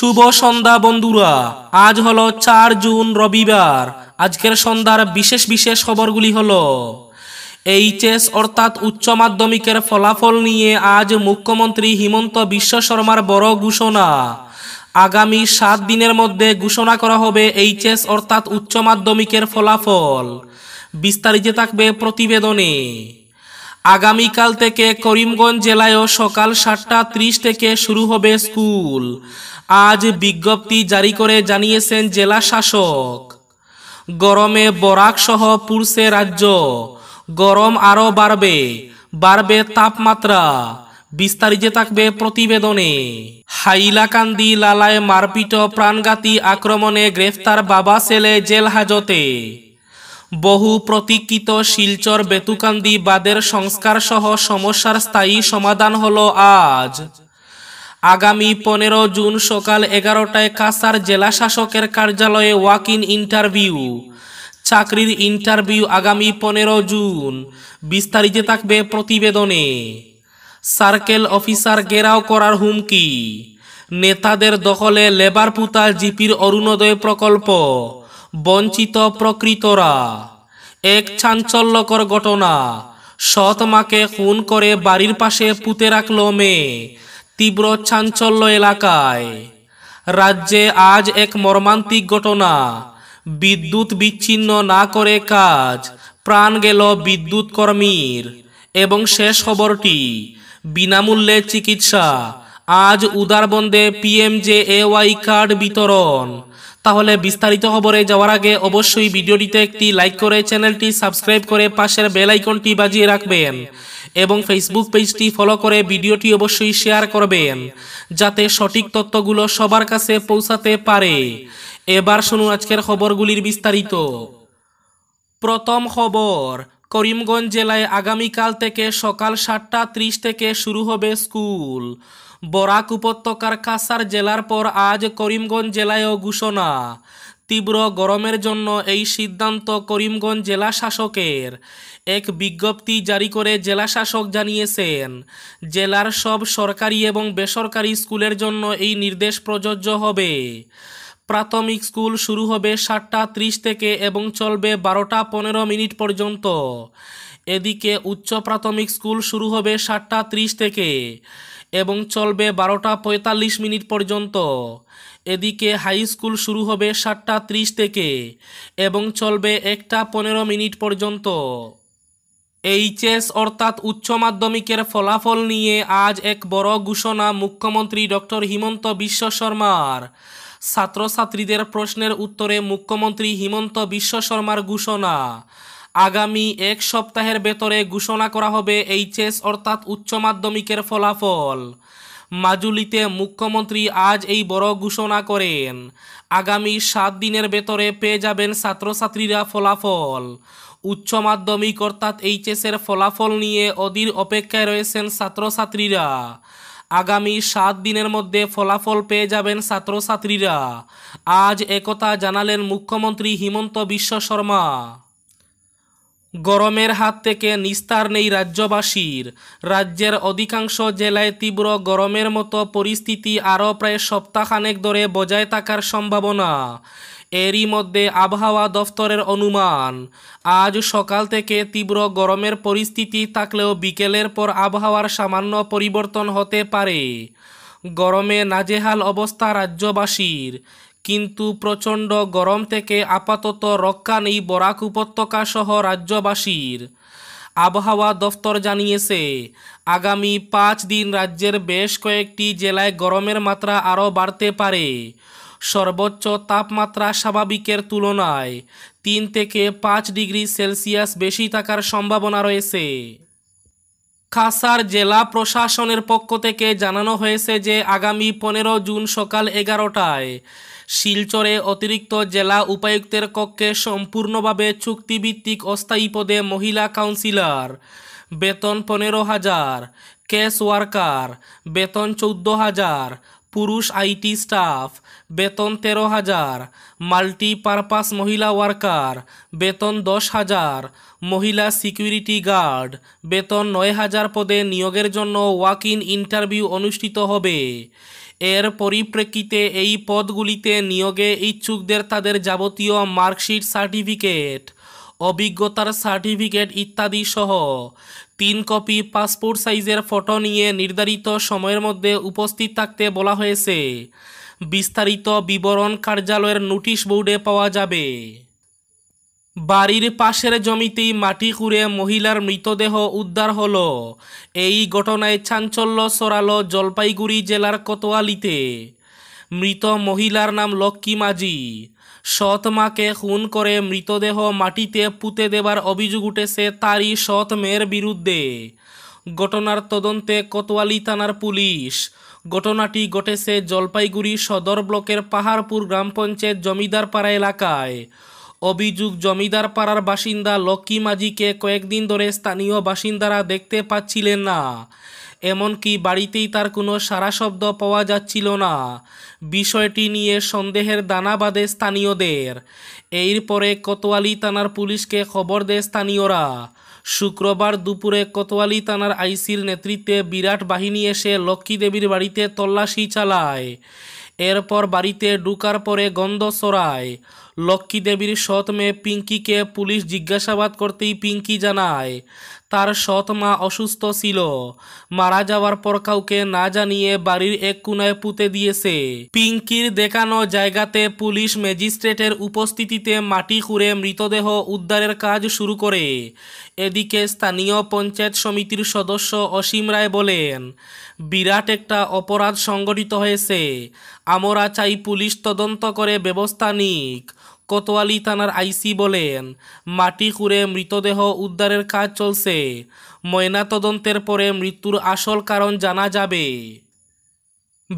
শুভ সন্ধ্যা বন্ধুরা আজ হলো চার জুন রবিবার আজকের সন্ধ্যার বিশেষ বিশেষ খবরগুলি হলো এইচএস অর্থাৎ উচ্চ মাধ্যমিকের ফলাফল নিয়ে আজ মুখ্যমন্ত্রী হিমন্ত বিশ্ব শর্মার বড় ঘোষণা আগামী সাত দিনের মধ্যে ঘোষণা করা হবে এইচএস অর্থাৎ উচ্চ মাধ্যমিকের ফলাফল বিস্তারিত থাকবে প্রতিবেদনে আগামীকাল থেকে করিমগঞ্জ জেলায়ও সকাল সাতটা ত্রিশ থেকে শুরু হবে স্কুল আজ বিজ্ঞপ্তি জারি করে জানিয়েছেন জেলা শাসক গরমে বরাক সহ পুরসে রাজ্য গরম আরও বাড়বে বাড়বে তাপমাত্রা বিস্তারিত থাকবে প্রতিবেদনে হাইলাকান্দি লালায় মারপিট প্রাণঘাতী আক্রমণে গ্রেফতার বাবা ছেলে জেল হাজতে বহু প্রতীক্ষিত শিলচর বেতুকান্দি বাদের সংস্কার সহ সমস্যার স্থায়ী সমাধান হল আজ আগামী পনেরো জুন সকাল এগারোটায় কাসার জেলা শাসকের কার্যালয়ে ওয়াক ইন ইন্টারভিউ চাকরির ইন্টারভিউ আগামী পনেরো জুন বিস্তারিত থাকবে প্রতিবেদনে সার্কেল অফিসার গেরাও করার হুমকি নেতাদের দখলে লেবার পুতাল জিপির অরুণোদয় প্রকল্প বঞ্চিত প্রকৃতরা এক চাঞ্চল্যকর ঘটনা সৎ মাকে খুন করে বাড়ির পাশে পুঁতে রাখল মেয়ে তীব্র চাঞ্চল্য এলাকায় রাজ্যে আজ এক মর্মান্তিক ঘটনা বিদ্যুৎ বিচ্ছিন্ন না করে কাজ প্রাণ গেল বিদ্যুৎ কর্মীর এবং শেষ খবরটি বিনামূল্যে চিকিৎসা আজ উদারবন্দে পিএমজে এওয়াই কার্ড বিতরণ তাহলে বিস্তারিত খবরে যাওয়ার আগে অবশ্যই ভিডিওটিতে একটি লাইক করে চ্যানেলটি সাবস্ক্রাইব করে পাশের বেল আইকনটি বাজিয়ে রাখবেন এবং ফেসবুক পেজটি ফলো করে ভিডিওটি অবশ্যই শেয়ার করবেন যাতে সঠিক তথ্যগুলো সবার কাছে পৌঁছাতে পারে এবার শুনুন আজকের খবরগুলির বিস্তারিত প্রথম খবর করিমগঞ্জ জেলায় আগামীকাল থেকে সকাল সাতটা ত্রিশ থেকে শুরু হবে স্কুল বরাক উপত্যকার কাসার জেলার পর আজ করিমগঞ্জ জেলায়ও ঘোষণা তীব্র গরমের জন্য এই সিদ্ধান্ত করিমগঞ্জ জেলা শাসকের এক বিজ্ঞপ্তি জারি করে জেলা শাসক জানিয়েছেন জেলার সব সরকারি এবং বেসরকারি স্কুলের জন্য এই নির্দেশ প্রযোজ্য হবে প্রাথমিক স্কুল শুরু হবে সাতটা ত্রিশ থেকে এবং চলবে বারোটা পনেরো মিনিট পর্যন্ত এদিকে উচ্চ প্রাথমিক স্কুল শুরু হবে সাতটা ত্রিশ থেকে এবং চলবে বারোটা পঁয়তাল্লিশ মিনিট পর্যন্ত এদিকে হাই স্কুল শুরু হবে সাতটা ত্রিশ থেকে এবং চলবে একটা পনেরো মিনিট পর্যন্ত এইচএস অর্থাৎ উচ্চ মাধ্যমিকের ফলাফল নিয়ে আজ এক বড় ঘোষণা মুখ্যমন্ত্রী ডক্টর হিমন্ত বিশ্ব শর্মার ছাত্রছাত্রীদের প্রশ্নের উত্তরে মুখ্যমন্ত্রী হিমন্ত বিশ্ব শর্মার ঘোষণা আগামী এক সপ্তাহের ভেতরে ঘোষণা করা হবে এইচএস অর্থাৎ উচ্চ মাধ্যমিকের ফলাফল মাজুলিতে মুখ্যমন্ত্রী আজ এই বড় ঘোষণা করেন আগামী সাত দিনের ভেতরে পেয়ে যাবেন ছাত্রছাত্রীরা ফলাফল উচ্চ মাধ্যমিক অর্থাৎ এইচএসের ফলাফল নিয়ে অধীর অপেক্ষায় রয়েছেন ছাত্রছাত্রীরা আগামী সাত দিনের মধ্যে ফলাফল পেয়ে যাবেন ছাত্রছাত্রীরা আজ একথা জানালেন মুখ্যমন্ত্রী হিমন্ত বিশ্ব শর্মা গরমের হাত থেকে নিস্তার নেই রাজ্যবাসীর রাজ্যের অধিকাংশ জেলায় তীব্র গরমের মতো পরিস্থিতি আরও প্রায় সপ্তাহখানেক ধরে বজায় থাকার সম্ভাবনা এরই মধ্যে আবহাওয়া দফতরের অনুমান আজ সকাল থেকে তীব্র গরমের পরিস্থিতি থাকলেও বিকেলের পর আবহাওয়ার সামান্য পরিবর্তন হতে পারে গরমে নাজেহাল অবস্থা রাজ্যবাসীর কিন্তু প্রচণ্ড গরম থেকে আপাতত রক্ষা নেই বরাক উপত্যকা সহ রাজ্যবাসীর আবহাওয়া দফতর জানিয়েছে আগামী পাঁচ দিন রাজ্যের বেশ কয়েকটি জেলায় গরমের মাত্রা আরও বাড়তে পারে সর্বোচ্চ তাপমাত্রা স্বাভাবিকের তুলনায় তিন থেকে পাঁচ ডিগ্রি সেলসিয়াস বেশি থাকার সম্ভাবনা রয়েছে কাসার জেলা প্রশাসনের পক্ষ থেকে জানানো হয়েছে যে আগামী পনেরো জুন সকাল এগারোটায় শিলচরে অতিরিক্ত জেলা উপায়ুক্তের কক্ষে সম্পূর্ণভাবে চুক্তিভিত্তিক অস্থায়ী পদে মহিলা কাউন্সিলর বেতন পনেরো হাজার কেস ওয়ার্কার বেতন চৌদ্দ হাজার পুরুষ আইটি স্টাফ বেতন তেরো হাজার মাল্টিপারপাস মহিলা ওয়ার্কার বেতন দশ হাজার মহিলা সিকিউরিটি গার্ড বেতন নয় হাজার পদে নিয়োগের জন্য ওয়াক ইন ইন্টারভিউ অনুষ্ঠিত হবে এর পরিপ্রেক্ষিতে এই পদগুলিতে নিয়োগে ইচ্ছুকদের তাদের যাবতীয় মার্কশিট সার্টিফিকেট অভিজ্ঞতার সার্টিফিকেট ইত্যাদি সহ তিন কপি পাসপোর্ট সাইজের ফটো নিয়ে নির্ধারিত সময়ের মধ্যে উপস্থিত থাকতে বলা হয়েছে বিস্তারিত বিবরণ কার্যালয়ের নোটিশ বোর্ডে পাওয়া যাবে বাড়ির পাশের জমিতেই মাটি খুঁড়ে মহিলার মৃতদেহ উদ্ধার হল এই ঘটনায় চাঞ্চল্য সরালো জলপাইগুড়ি জেলার কোতোয়ালিতে মৃত মহিলার নাম লক্ষ্মী মাঝি সৎ মাকে খুন করে মৃতদেহ মাটিতে পুঁতে দেবার অভিযোগ উঠেছে তারই সৎ মেয়ের বিরুদ্ধে ঘটনার তদন্তে কোতোয়ালি থানার পুলিশ ঘটনাটি ঘটেছে জলপাইগুড়ি সদর ব্লকের পাহাড়পুর গ্রাম পঞ্চায়েত জমিদারপাড়া এলাকায় অভিযোগ জমিদার পাড়ার বাসিন্দা লক্ষ্মী মাঝিকে কয়েকদিন ধরে স্থানীয় বাসিন্দারা দেখতে পাচ্ছিলেন না এমনকি বাড়িতেই তার কোনো সারা শব্দ পাওয়া যাচ্ছিল না বিষয়টি নিয়ে সন্দেহের দানা বাঁধে স্থানীয়দের এরপরে কোতোয়ালি থানার পুলিশকে খবর দেয় স্থানীয়রা শুক্রবার দুপুরে কোতোয়ালি থানার আইসির নেতৃত্বে বিরাট বাহিনী এসে লক্ষ্মীদেবীর বাড়িতে তল্লাশি চালায় এরপর বাড়িতে ঢুকার পরে গন্ধ ছড়ায় লক্ষ্মীদেবীর সৎ মেয়ে পিঙ্কিকে পুলিশ জিজ্ঞাসাবাদ করতেই পিঙ্কি জানায় তার সৎ মা অসুস্থ ছিল মারা যাওয়ার পর কাউকে না জানিয়ে বাড়ির এক কোনায় পুঁতে দিয়েছে পিঙ্কির দেখানো জায়গাতে পুলিশ ম্যাজিস্ট্রেটের উপস্থিতিতে মাটি খুঁড়ে মৃতদেহ উদ্ধারের কাজ শুরু করে এদিকে স্থানীয় পঞ্চায়েত সমিতির সদস্য অসীম রায় বলেন বিরাট একটা অপরাধ সংগঠিত হয়েছে আমরা চাই পুলিশ তদন্ত করে ব্যবস্থা নিক কোতোয়ালি থানার আইসি বলেন মাটি কুড়ে মৃতদেহ উদ্ধারের কাজ চলছে ময়নাতদন্তের পরে মৃত্যুর আসল কারণ জানা যাবে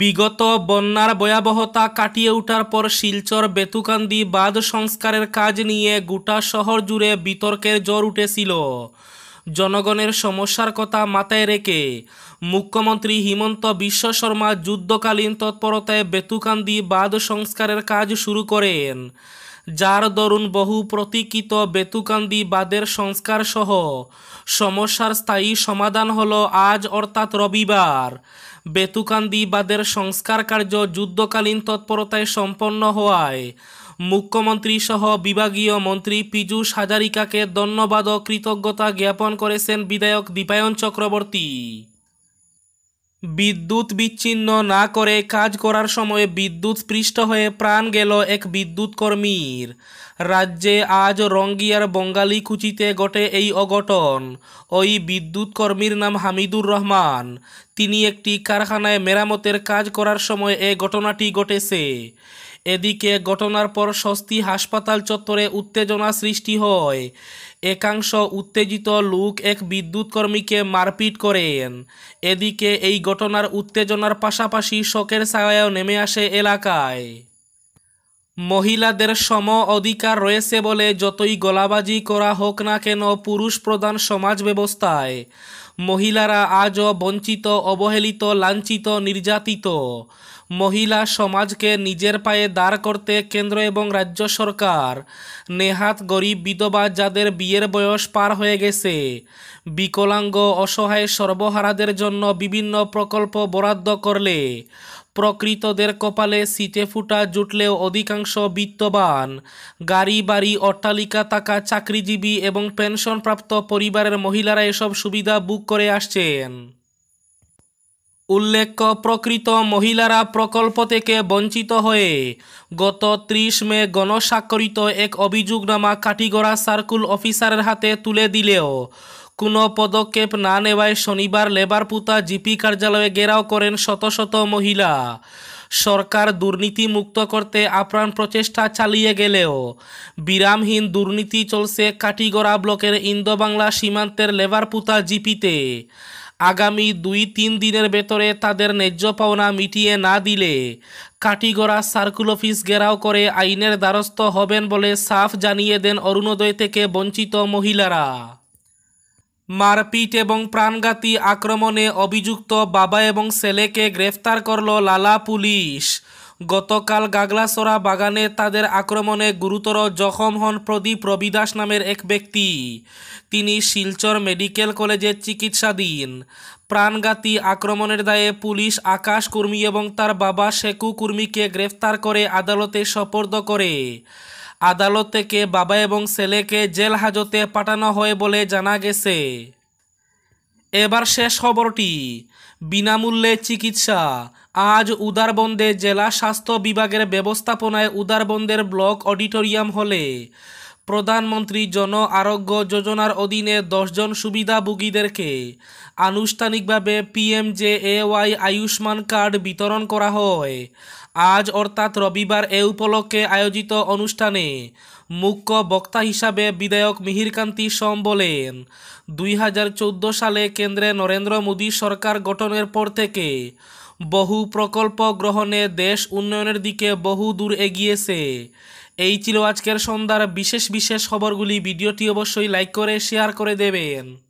বিগত বন্যার ভয়াবহতা কাটিয়ে ওঠার পর শিলচর বেতুকান্দি বাঁধ সংস্কারের কাজ নিয়ে গোটা শহর জুড়ে বিতর্কের জ্বর উঠেছিল জনগণের সমস্যার কথা মাথায় রেখে মুখ্যমন্ত্রী হিমন্ত বিশ্ব শর্মা যুদ্ধকালীন তৎপরতায় বেতুকান্দি বাঁধ সংস্কারের কাজ শুরু করেন যার দরুন বহু প্রতীকিত বেতুকান্দি বাদের সহ সমস্যার স্থায়ী সমাধান হল আজ অর্থাৎ রবিবার বেতুকান্দি বাদের সংস্কার কার্য যুদ্ধকালীন তৎপরতায় সম্পন্ন হওয়ায় মুখ্যমন্ত্রী সহ বিভাগীয় মন্ত্রী পীযূষ হাজারিকাকে ধন্যবাদ ও কৃতজ্ঞতা জ্ঞাপন করেছেন বিধায়ক দীপায়ন চক্রবর্তী বিদ্যুৎ বিচ্ছিন্ন না করে কাজ করার সময় বিদ্যুৎ পৃষ্ঠ হয়ে প্রাণ গেল এক বিদ্যুৎ কর্মীর রাজ্যে আজ রঙ্গিয়ার বঙ্গালী কুচিতে গটে এই অঘটন ওই বিদ্যুৎ কর্মীর নাম হামিদুর রহমান তিনি একটি কারখানায় মেরামতের কাজ করার সময় এ ঘটনাটি ঘটেছে এদিকে ঘটনার পর স্বস্তি হাসপাতাল চত্বরে উত্তেজনা সৃষ্টি হয় একাংশ উত্তেজিত লোক এক বিদ্যুৎ কর্মীকে মারপিট করেন এদিকে এই ঘটনার উত্তেজনার পাশাপাশি শোকের ছায়াও নেমে আসে এলাকায় মহিলাদের সম অধিকার রয়েছে বলে যতই গলাবাজি করা হোক না কেন পুরুষ প্রধান সমাজ ব্যবস্থায় মহিলারা আজও বঞ্চিত অবহেলিত লাঞ্ছিত নির্যাতিত মহিলা সমাজকে নিজের পায়ে দাঁড় করতে কেন্দ্র এবং রাজ্য সরকার নেহাত গরিব বিধবা যাদের বিয়ের বয়স পার হয়ে গেছে বিকলাঙ্গ অসহায় সর্বহারাদের জন্য বিভিন্ন প্রকল্প বরাদ্দ করলে প্রকৃতদের কপালে সিটে ফুটা জুটলেও অধিকাংশ বিত্তবান গাড়ি বাড়ি অট্টালিকা থাকা চাকরিজীবী এবং পেনশনপ্রাপ্ত পরিবারের মহিলারা এসব সুবিধা বুক করে আসছেন উল্লেখ্য প্রকৃত মহিলারা প্রকল্প থেকে বঞ্চিত হয়ে গত ত্রিশ মে গণস্বাক্ষরিত এক অভিযোগনামা কাটিগড়া সার্কুল অফিসারের হাতে তুলে দিলেও কোনো পদক্ষেপ না নেওয়ায় শনিবার লেবারপুতা জিপি কার্যালয়ে ঘেরাও করেন শত শত মহিলা সরকার দুর্নীতি মুক্ত করতে আপ্রাণ প্রচেষ্টা চালিয়ে গেলেও বিরামহীন দুর্নীতি চলছে কাটিগড়া ব্লকের ইন্দো বাংলা সীমান্তের লেবারপুতা জিপিতে আগামী দুই তিন দিনের ভেতরে তাদের ন্যায্য পাওনা মিটিয়ে না দিলে কাটিগড়া সার্কুল অফিস ঘেরাও করে আইনের দ্বারস্থ হবেন বলে সাফ জানিয়ে দেন অরুণোদয় থেকে বঞ্চিত মহিলারা মারপিট এবং প্রাণঘাতী আক্রমণে অভিযুক্ত বাবা এবং ছেলেকে গ্রেফতার করল লালা পুলিশ গতকাল গাগলাসোরা বাগানে তাদের আক্রমণে গুরুতর জখম হন প্রদীপ রবিদাস নামের এক ব্যক্তি তিনি শিলচর মেডিকেল কলেজে চিকিৎসাধীন প্রাণঘাতী আক্রমণের দায়ে পুলিশ আকাশ কুর্মী এবং তার বাবা শেকু কুর্মীকে গ্রেফতার করে আদালতে সপর্দ করে আদালত থেকে বাবা এবং ছেলেকে জেল হাজতে পাঠানো হয় বলে জানা গেছে এবার শেষ খবরটি বিনামূল্যে চিকিৎসা আজ উদারবন্দে জেলা স্বাস্থ্য বিভাগের ব্যবস্থাপনায় উদারবন্দের ব্লক অডিটোরিয়াম হলে প্রধানমন্ত্রী জন আরোগ্য যোজনার অধীনে দশজন সুবিধাভোগীদেরকে আনুষ্ঠানিকভাবে P M J A Y Ayushman card বিতরণ করা হয় আজ অর্থাৎ রবিবার এ উপলক্ষে আয়োজিত অনুষ্ঠানে মুখ্য বক্তা হিসাবে বিধায়ক মিহিরকান্তি সোম বলেন দুই সালে কেন্দ্রে নরেন্দ্র মোদী সরকার গঠনের পর থেকে বহু প্রকল্প গ্রহণে দেশ উন্নয়নের দিকে বহু দূর এগিয়েছে এই ছিল আজকের সন্ধ্যার বিশেষ বিশেষ খবরগুলি ভিডিওটি অবশ্যই লাইক করে শেয়ার করে দেবেন